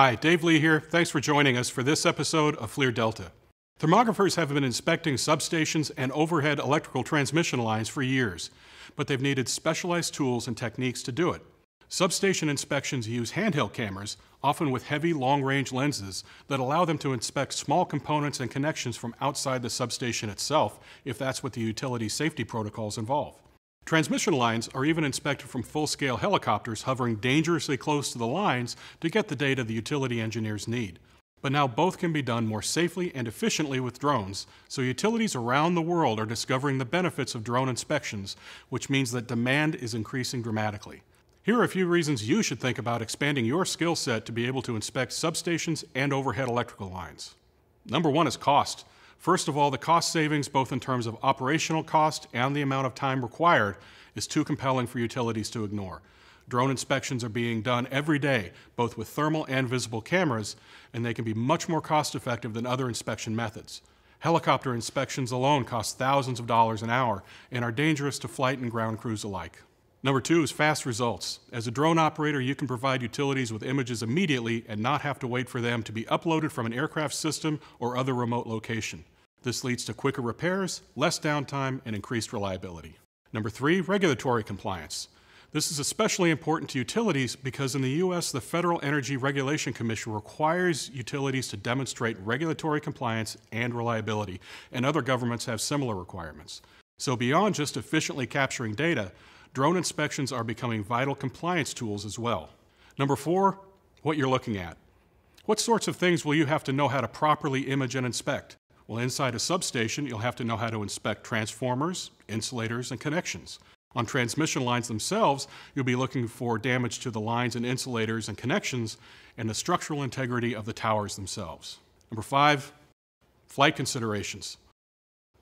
Hi, Dave Lee here. Thanks for joining us for this episode of FLIR Delta. Thermographers have been inspecting substations and overhead electrical transmission lines for years, but they've needed specialized tools and techniques to do it. Substation inspections use handheld cameras, often with heavy long range lenses, that allow them to inspect small components and connections from outside the substation itself if that's what the utility safety protocols involve. Transmission lines are even inspected from full-scale helicopters hovering dangerously close to the lines to get the data the utility engineers need. But now both can be done more safely and efficiently with drones, so utilities around the world are discovering the benefits of drone inspections, which means that demand is increasing dramatically. Here are a few reasons you should think about expanding your skill set to be able to inspect substations and overhead electrical lines. Number one is cost. First of all, the cost savings, both in terms of operational cost and the amount of time required, is too compelling for utilities to ignore. Drone inspections are being done every day, both with thermal and visible cameras, and they can be much more cost effective than other inspection methods. Helicopter inspections alone cost thousands of dollars an hour and are dangerous to flight and ground crews alike. Number two is fast results. As a drone operator, you can provide utilities with images immediately and not have to wait for them to be uploaded from an aircraft system or other remote location. This leads to quicker repairs, less downtime, and increased reliability. Number three, regulatory compliance. This is especially important to utilities because in the U.S., the Federal Energy Regulation Commission requires utilities to demonstrate regulatory compliance and reliability, and other governments have similar requirements. So, beyond just efficiently capturing data, drone inspections are becoming vital compliance tools as well. Number four, what you're looking at. What sorts of things will you have to know how to properly image and inspect? Well, inside a substation, you'll have to know how to inspect transformers, insulators, and connections. On transmission lines themselves, you'll be looking for damage to the lines and insulators and connections and the structural integrity of the towers themselves. Number five, flight considerations.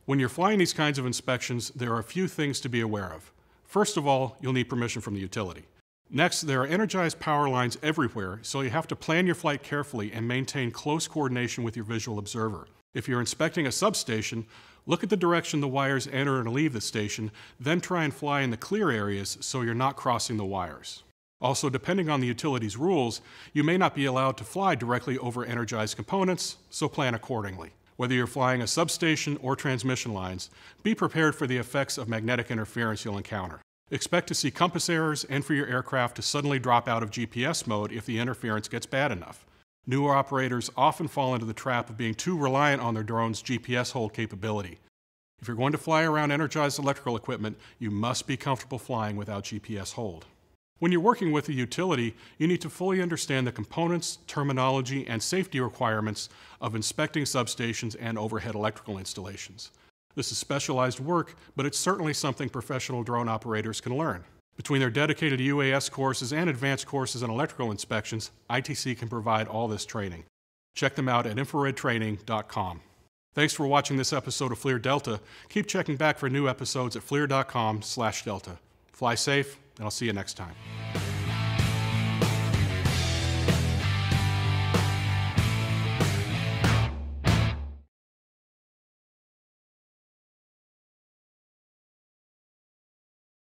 When you're flying these kinds of inspections, there are a few things to be aware of. First of all, you'll need permission from the utility. Next, there are energized power lines everywhere, so you have to plan your flight carefully and maintain close coordination with your visual observer. If you're inspecting a substation, look at the direction the wires enter and leave the station, then try and fly in the clear areas so you're not crossing the wires. Also, depending on the utility's rules, you may not be allowed to fly directly over energized components, so plan accordingly. Whether you're flying a substation or transmission lines, be prepared for the effects of magnetic interference you'll encounter. Expect to see compass errors and for your aircraft to suddenly drop out of GPS mode if the interference gets bad enough newer operators often fall into the trap of being too reliant on their drone's GPS hold capability. If you're going to fly around energized electrical equipment, you must be comfortable flying without GPS hold. When you're working with a utility, you need to fully understand the components, terminology, and safety requirements of inspecting substations and overhead electrical installations. This is specialized work, but it's certainly something professional drone operators can learn. Between their dedicated UAS courses and advanced courses in electrical inspections, ITC can provide all this training. Check them out at infraredtraining.com. Thanks for watching this episode of FLIR Delta. Keep checking back for new episodes at FLIR.com slash Delta. Fly safe, and I'll see you next time.